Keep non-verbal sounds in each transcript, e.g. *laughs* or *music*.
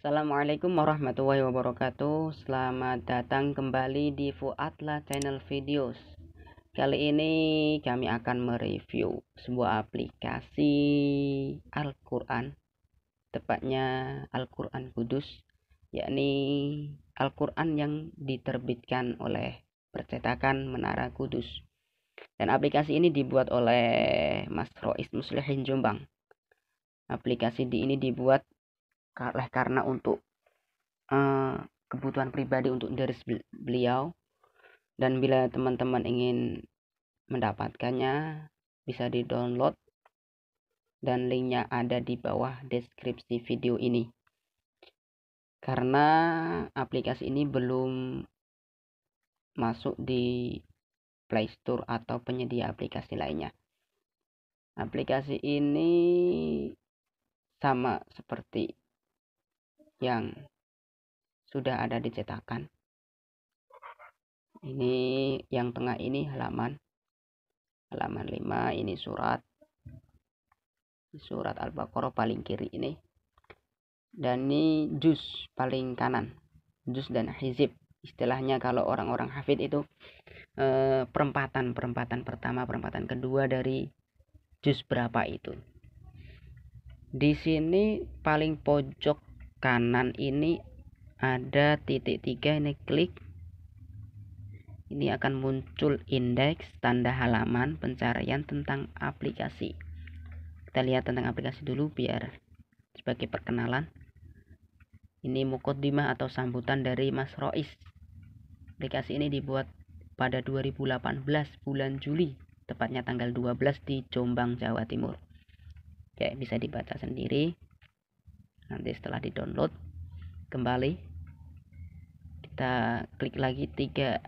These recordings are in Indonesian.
Assalamualaikum warahmatullahi wabarakatuh Selamat datang kembali di Fuadla Channel Videos Kali ini kami akan mereview sebuah aplikasi Al-Quran Tepatnya Al-Quran Kudus Yakni Al-Quran yang diterbitkan oleh percetakan Menara Kudus dan aplikasi ini dibuat oleh Mas Rois Muslihin Jombang. Aplikasi di ini dibuat oleh karena untuk uh, kebutuhan pribadi untuk dari beliau dan bila teman-teman ingin mendapatkannya bisa di download dan linknya ada di bawah deskripsi video ini karena aplikasi ini belum masuk di Play Store atau penyedia aplikasi lainnya aplikasi ini sama seperti yang sudah ada di cetakan. Ini yang tengah ini halaman halaman 5 ini surat surat Al-Baqarah paling kiri ini dan ini juz paling kanan Juz dan hizib istilahnya kalau orang-orang hafid itu eh, perempatan perempatan pertama perempatan kedua dari juz berapa itu di sini paling pojok kanan ini ada titik tiga ini klik ini akan muncul indeks tanda halaman pencarian tentang aplikasi kita lihat tentang aplikasi dulu biar sebagai perkenalan ini mukodimah atau sambutan dari Mas Rois aplikasi ini dibuat pada 2018 bulan Juli tepatnya tanggal 12 di Jombang Jawa Timur ya bisa dibaca sendiri nanti setelah di download kembali kita klik lagi tiga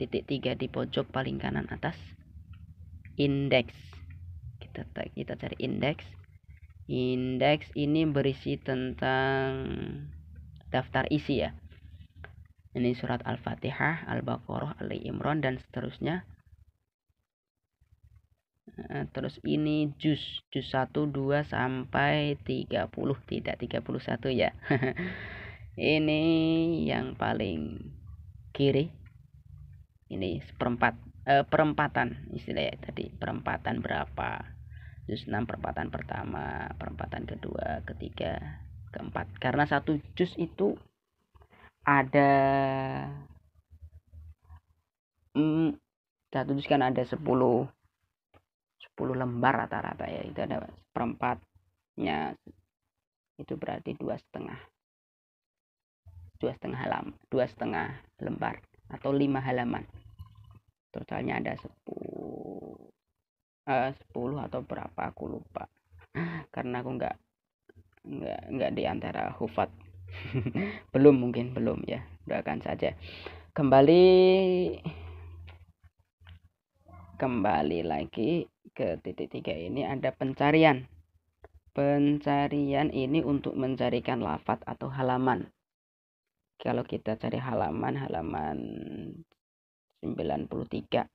titik tiga di pojok paling kanan atas index kita kita cari index index ini berisi tentang daftar isi ya ini surat al-fatihah al-baqarah al imran dan seterusnya terus ini jus jus 1 2 sampai 30 tidak 31 ya *laughs* ini yang paling kiri ini seperempat eh, perempatan istilahnya tadi perempatan berapa jus 6 perempatan pertama perempatan kedua ketiga keempat karena satu jus itu ada hmm, satu jus kan ada 10 10 lembar rata-rata ya itu ada perempatnya itu berarti dua setengah dua setengah halam dua setengah lembar atau lima halaman totalnya ada 10 eh, 10 atau berapa aku lupa *laughs* karena aku nggak nggak nggak di antara hufat *laughs* belum mungkin belum ya doakan saja kembali kembali lagi ke titik tiga ini ada pencarian pencarian ini untuk mencarikan lafat atau halaman kalau kita cari halaman halaman 93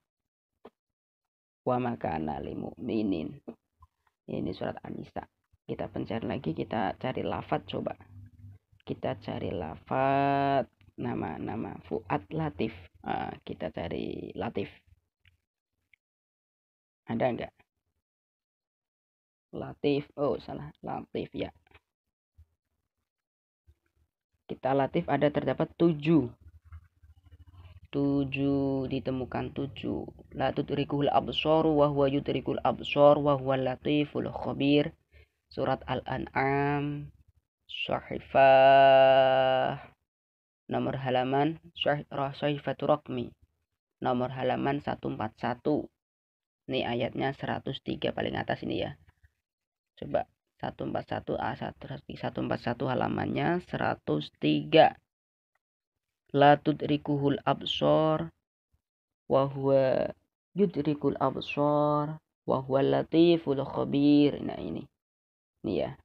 wa makana limu minin ini surat anisa kita pencari lagi kita cari lafat coba kita cari lafat nama nama Fuad Latif ah, kita cari Latif ada enggak? Latif. Oh, salah. Latif ya. Kita latif ada terdapat tujuh, tujuh ditemukan tujuh. La tudrikul absor wa huwa yudrikul absor wa huwa latiful khobir. Surat Al-An'am Sahifah Nomor halaman Sahifatu Rakmi Nomor halaman 141 ini ayatnya 103 paling atas ini ya coba 141 A1 141 halamannya 103 la tudrikuhul absor wa huwa yudrikul absor wa huwa latiful khabir nah ini ini ya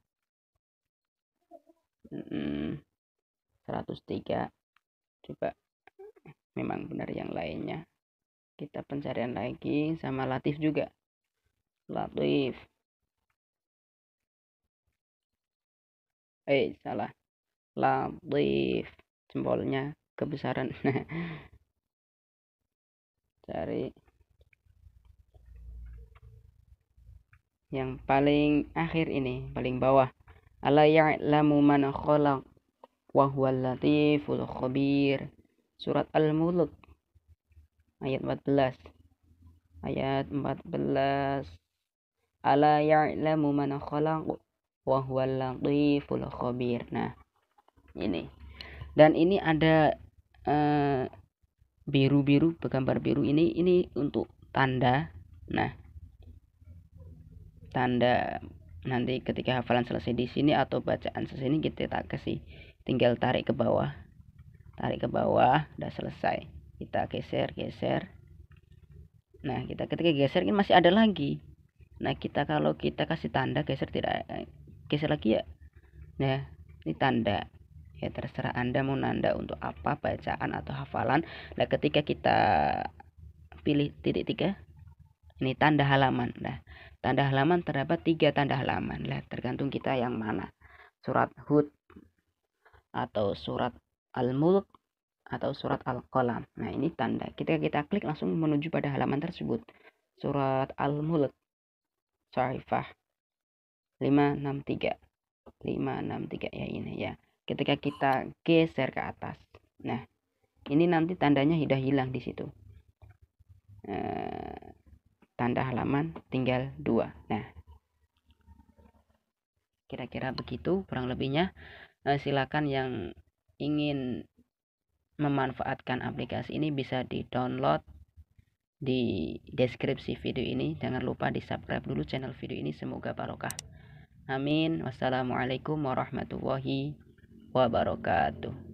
hmm, 103 coba memang benar yang lainnya kita pencarian lagi sama Latif juga Latif eh salah Latif jempolnya kebesaran *laughs* cari yang paling akhir ini paling bawah ala ya'lamu man khalaq wa huwal latiful khabir surat al-mulk ayat 14 ayat 14 ala ya'lamu man khalaq wa huwal latiful khabir nah ini dan ini ada eh, biru-biru gambar biru ini ini untuk tanda nah tanda nanti ketika hafalan selesai di sini atau bacaan selesai ini kita tak kasih tinggal tarik ke bawah tarik ke bawah udah selesai kita geser geser nah kita ketika geser ini masih ada lagi nah kita kalau kita kasih tanda geser tidak eh, geser lagi ya nah ini tanda ya terserah anda mau nanda untuk apa bacaan atau hafalan nah ketika kita pilih titik tiga ini tanda halaman nah tanda halaman terdapat tiga tanda halaman lah tergantung kita yang mana surat hud atau surat al-mulk atau surat Al-Qalam. Nah, ini tanda. Ketika kita klik langsung menuju pada halaman tersebut. Surat Al-Mulk. Sarifah 563. 563 ya ini ya. Ketika kita geser ke atas. Nah, ini nanti tandanya sudah hilang di situ. E, tanda halaman tinggal dua. Nah, kira-kira begitu kurang lebihnya. E, silakan yang ingin memanfaatkan aplikasi ini bisa di-download di deskripsi video ini. Jangan lupa di-subscribe dulu channel video ini. Semoga barokah. Amin. Wassalamualaikum warahmatullahi wabarakatuh.